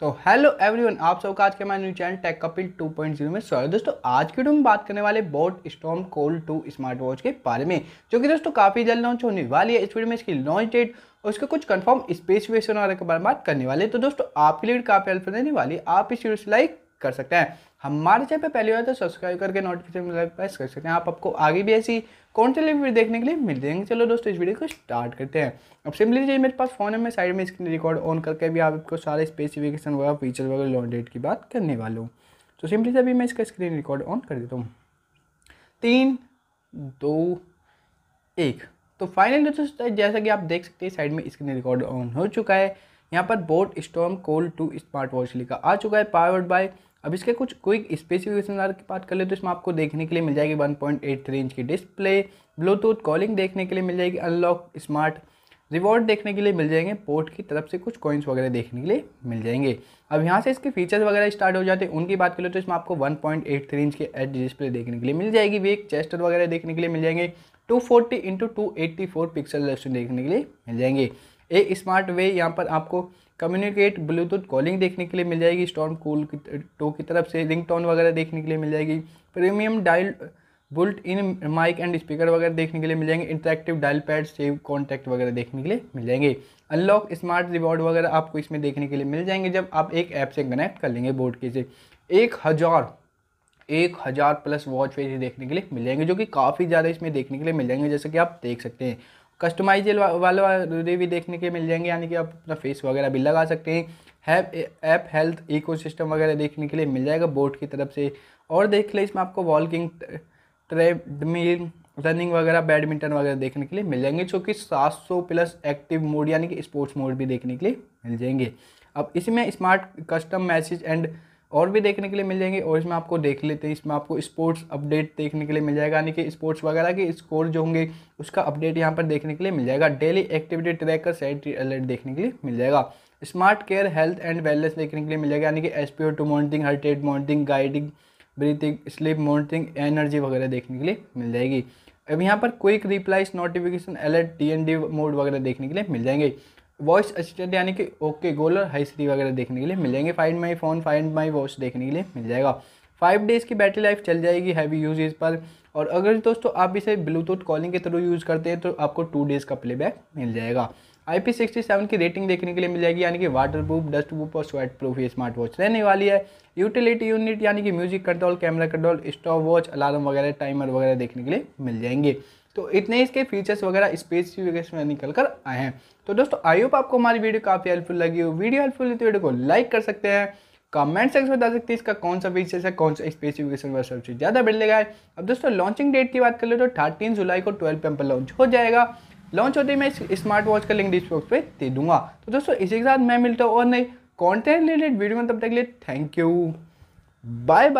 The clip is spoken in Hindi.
तो हेलो एवरीवन आप सबका आज के हमारे न्यू चैनल टेक कपिल 2.0 में स्वागत दोस्तों आज की वीडियो में बात करने वाले boat storm call two smart watch के बारे में जो कि दोस्तों काफ़ी जल्द लॉन्च होने वाली है इस वीडियो में इसकी लॉन्च डेट और उसके कुछ कंफर्म स्पेसिफिकेशन वगैरह के बारे में बात करने वाले तो दोस्तों आपके लिए काफ़ी हेल्प रहने वाली आप इस वीडियो से लाइक कर सकते हैं हमारे चैनल पे पहली बार तो सब्सक्राइब करके नोटिफिकेशन प्रेस कर सकते हैं आप आपको आगे भी ऐसी कौन से लिए देखने के लिए मिल जाएंगे चलो दोस्तों इस वीडियो को स्टार्ट करते हैं अब सिंपली जी मेरे पास फ़ोन है मैं साइड में स्क्रीन रिकॉर्ड ऑन करके भी आपको सारे स्पेसिफिकेशन वगैरह फीचर वगैरह लॉन्च डेट की बात करने वाला हूँ तो सिंपली से अभी मैं इसका स्क्रीन रिकॉर्ड ऑन कर देता हूँ तीन दो एक तो फाइनली दोस्तों जैसा कि आप देख सकते हैं साइड में स्क्रीन रिकॉर्ड ऑन हो चुका है यहाँ पर boat storm cold two smart watch लिखा आ चुका है पावर्ड बाय अब इसके कुछ क्विक स्पेसिफिकेशन की बात कर ले तो इसमें आपको देखने के लिए मिल जाएगी 1.8 इंच की डिस्प्ले ब्लूटूथ कॉलिंग देखने के लिए मिल जाएगी अनलॉक स्मार्ट रिवॉर्ड देखने के लिए मिल जाएंगे पोर्ट की तरफ से कुछ कॉइन्स वगैरह देखने के लिए मिल जाएंगे अब यहाँ से इसके फीचर्स वगैरह स्टार्ट हो जाते हैं उनकी बात कर ले तो इसमें आपको 1.83 इंच के एच डिस्प्ले देखने के लिए मिल जाएगी वेक चेस्टर वगैरह देखने के लिए मिल जाएंगे two forty into two pixel देखने के लिए मिल जाएंगे ए स्मार्ट वे यहाँ पर आपको कम्युनिकेट ब्लूटूथ कॉलिंग देखने के लिए मिल जाएगी स्टॉर्म कूल टो की तरफ से रिंग वगैरह देखने के लिए मिल जाएगी premium dial built in mic and speaker वगैरह देखने के लिए मिल जाएंगे interactive dial pad save contact वगैरह देखने के लिए मिल जाएंगे अनलॉक स्मार्ट रिवॉर्ड वगैरह आपको इसमें देखने के लिए मिल जाएंगे जब आप एक ऐप से कनेक्ट कर लेंगे बोर्ड के से एक हज़ार एक हज़ार प्लस वॉच फेस देखने के लिए मिल जाएंगे जो कि काफ़ी ज़्यादा इसमें देखने के लिए मिल जाएंगे जैसे कि आप देख सकते हैं कस्टमाइजेल वाले वाले भी देखने के मिल जाएंगे यानी कि आप अपना फेस वगैरह भी लगा सकते हैं हैप ऐप हेल्थ इकोसिस्टम वगैरह देखने के लिए मिल जाएगा बोर्ड की तरफ से और देख ले इसमें आपको वॉकिंग ट्रेडमिल रनिंग वगैरह बैडमिंटन वगैरह देखने के लिए मिल जाएंगे जो कि सात प्लस एक्टिव मोड यानी कि स्पोर्ट्स मोड भी देखने के लिए मिल जाएंगे अब इसमें स्मार्ट कस्टम मैसेज एंड और भी देखने के लिए मिल जाएंगे और इसमें आपको देख लेते हैं इसमें आपको स्पोर्ट्स अपडेट देखने के लिए मिल जाएगा यानी कि स्पोर्ट्स वगैरह के स्कोर जो होंगे उसका अपडेट यहाँ पर देखने के लिए मिल जाएगा daily activity tracker sanitary alert देखने के लिए मिल जाएगा smart care health and wellness देखने के लिए मिल जाएगा यानी कि S P O two monitoring heart rate monitoring guiding breathing sleep monitoring energy वगैरह देखने के लिए मिल जाएगी अब यहाँ पर quick replies notification alert T N D mode वगैरह देखने के लिए मिल जाएंगे वॉइस असिस्टेंट यानी कि ओके गोलर हाई सीरी वगैरह देखने के लिए मिल जाएंगे find my phone find my watch देखने के लिए मिल जाएगा फाइव डेज़ की बैटरी लाइफ चल जाएगी हैवी यूजेज पर और अगर दोस्तों आप इसे ब्लूटूथ कॉलिंग के थ्रू यूज़ करते हैं तो आपको टू डेज़ का प्लेबैक मिल जाएगा आई पी सिक्सटी सेवन की रेटिंग देखने के लिए मिल जाएगी यानी कि वाटर प्रूफ डस्ट प्रूफ और स्वेट प्रूफ ये स्मार्ट वॉच रहने वाली है यूटिलिटी यूनिट यानी कि music control camera control stopwatch alarm वगैरह टाइमर वगैरह देखने के लिए मिल जाएंगे तो इतने इसके फीचर्स वगैरह स्पेसिफिकेशन में निकल कर आए हैं तो दोस्तों आई होप आपको हमारी वीडियो काफ़ी हेल्पफुल लगी हो वीडियो हेल्पफुल तो वीडियो को लाइक कर सकते हैं कमेंट सेक्शन में बता सकते हैं इसका कौन सा फीचर्स है कौन सा स्पेसिफिकेशन वगैरह सबसे ज़्यादा बढ़ लेगा अब दोस्तों लॉन्चिंग डेट की बात कर ले तो थर्टीन जुलाई को ट्वेल्व पे लॉन्च हो जाएगा लॉन्च होते ही मैं स्मार्ट वॉच का लिंक डिस्क्रिप्स पर दे दूंगा तो दोस्तों इसी के साथ मैं मिलता हूँ और नहीं कॉन्टेंट रिलेटेड वीडियो में तब तक के लिए थैंक यू बाय बाय